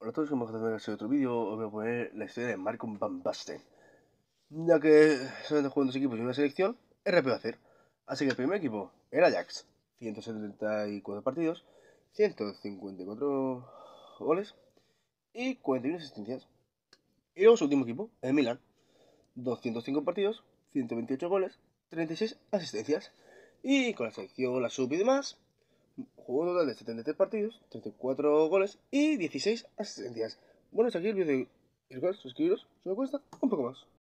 Hola a todos, como a en otro vídeo, os voy a poner la historia de Marco Van Basten. Ya que solamente dos equipos y una selección, es rápido hacer. Así que el primer equipo el Ajax, 174 partidos, 154 goles y 41 asistencias. Y luego su último equipo, el Milan, 205 partidos, 128 goles, 36 asistencias. Y con la selección, la sub y demás, Juego un total de 73 partidos, 34 goles y 16 asistencias. Bueno, es aquí el vídeo de Igual, suscribiros, si me cuesta, un poco más.